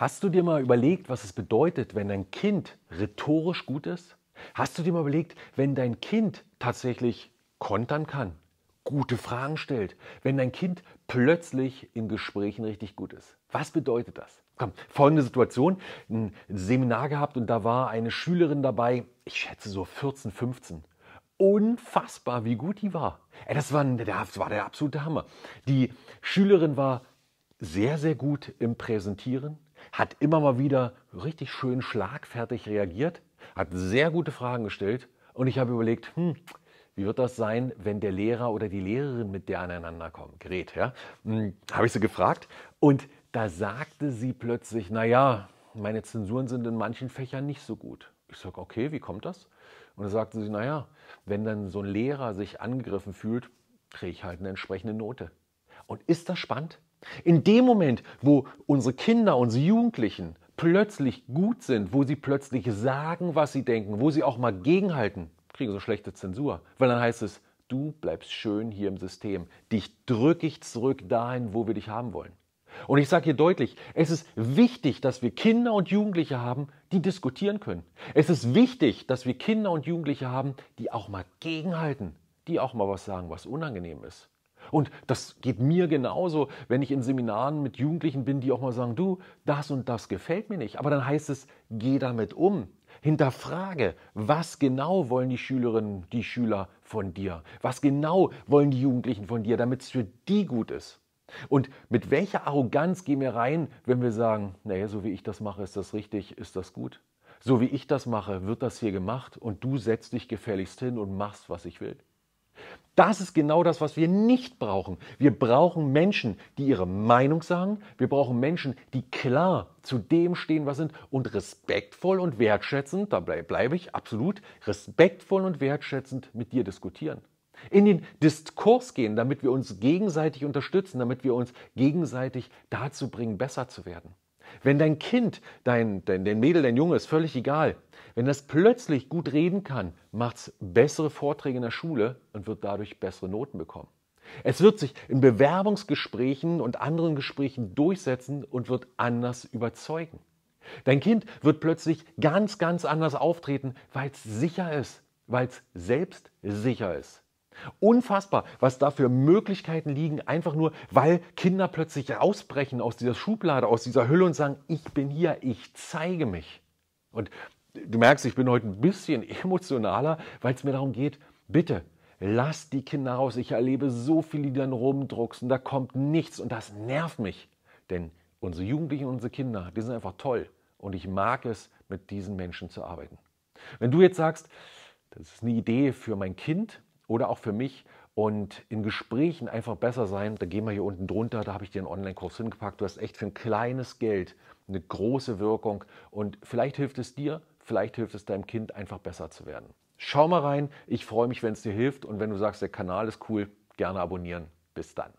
Hast du dir mal überlegt, was es bedeutet, wenn dein Kind rhetorisch gut ist? Hast du dir mal überlegt, wenn dein Kind tatsächlich kontern kann, gute Fragen stellt, wenn dein Kind plötzlich in Gesprächen richtig gut ist? Was bedeutet das? Komm, folgende Situation. Ein Seminar gehabt und da war eine Schülerin dabei, ich schätze so 14, 15 unfassbar, wie gut die war. das, war das war der absolute Hammer. Die Schülerin war sehr, sehr gut im Präsentieren, hat immer mal wieder richtig schön schlagfertig reagiert, hat sehr gute Fragen gestellt und ich habe überlegt, hm, wie wird das sein, wenn der Lehrer oder die Lehrerin mit der aneinander kommt, gerät, ja? Hm, habe ich sie gefragt und da sagte sie plötzlich, naja, meine Zensuren sind in manchen Fächern nicht so gut. Ich sage, okay, wie kommt das? Und da sagte sie, naja, wenn dann so ein Lehrer sich angegriffen fühlt, kriege ich halt eine entsprechende Note. Und ist das spannend? In dem Moment, wo unsere Kinder, unsere Jugendlichen plötzlich gut sind, wo sie plötzlich sagen, was sie denken, wo sie auch mal gegenhalten, kriegen so schlechte Zensur. Weil dann heißt es, du bleibst schön hier im System. Dich drücke ich zurück dahin, wo wir dich haben wollen. Und ich sage hier deutlich, es ist wichtig, dass wir Kinder und Jugendliche haben, die diskutieren können. Es ist wichtig, dass wir Kinder und Jugendliche haben, die auch mal gegenhalten, die auch mal was sagen, was unangenehm ist. Und das geht mir genauso, wenn ich in Seminaren mit Jugendlichen bin, die auch mal sagen, du, das und das gefällt mir nicht. Aber dann heißt es, geh damit um. Hinterfrage, was genau wollen die Schülerinnen, die Schüler von dir? Was genau wollen die Jugendlichen von dir, damit es für die gut ist? Und mit welcher Arroganz gehen wir rein, wenn wir sagen, naja, so wie ich das mache, ist das richtig, ist das gut? So wie ich das mache, wird das hier gemacht und du setzt dich gefälligst hin und machst, was ich will. Das ist genau das, was wir nicht brauchen. Wir brauchen Menschen, die ihre Meinung sagen. Wir brauchen Menschen, die klar zu dem stehen, was sind und respektvoll und wertschätzend, da bleibe bleib ich absolut, respektvoll und wertschätzend mit dir diskutieren. In den Diskurs gehen, damit wir uns gegenseitig unterstützen, damit wir uns gegenseitig dazu bringen, besser zu werden. Wenn dein Kind, dein, dein, dein Mädel, dein Junge, ist völlig egal, wenn das plötzlich gut reden kann, macht es bessere Vorträge in der Schule und wird dadurch bessere Noten bekommen. Es wird sich in Bewerbungsgesprächen und anderen Gesprächen durchsetzen und wird anders überzeugen. Dein Kind wird plötzlich ganz, ganz anders auftreten, weil es sicher ist, weil es selbstsicher ist. Unfassbar, was da für Möglichkeiten liegen, einfach nur, weil Kinder plötzlich rausbrechen aus dieser Schublade, aus dieser Hülle und sagen, ich bin hier, ich zeige mich. Und du merkst, ich bin heute ein bisschen emotionaler, weil es mir darum geht, bitte, lass die Kinder raus. Ich erlebe so viele, die dann rumdrucksen, da kommt nichts und das nervt mich. Denn unsere Jugendlichen und unsere Kinder, die sind einfach toll und ich mag es, mit diesen Menschen zu arbeiten. Wenn du jetzt sagst, das ist eine Idee für mein Kind, oder auch für mich und in Gesprächen einfach besser sein. Da gehen wir hier unten drunter, da habe ich dir einen Online-Kurs hingepackt. Du hast echt für ein kleines Geld eine große Wirkung und vielleicht hilft es dir, vielleicht hilft es deinem Kind einfach besser zu werden. Schau mal rein, ich freue mich, wenn es dir hilft und wenn du sagst, der Kanal ist cool, gerne abonnieren. Bis dann.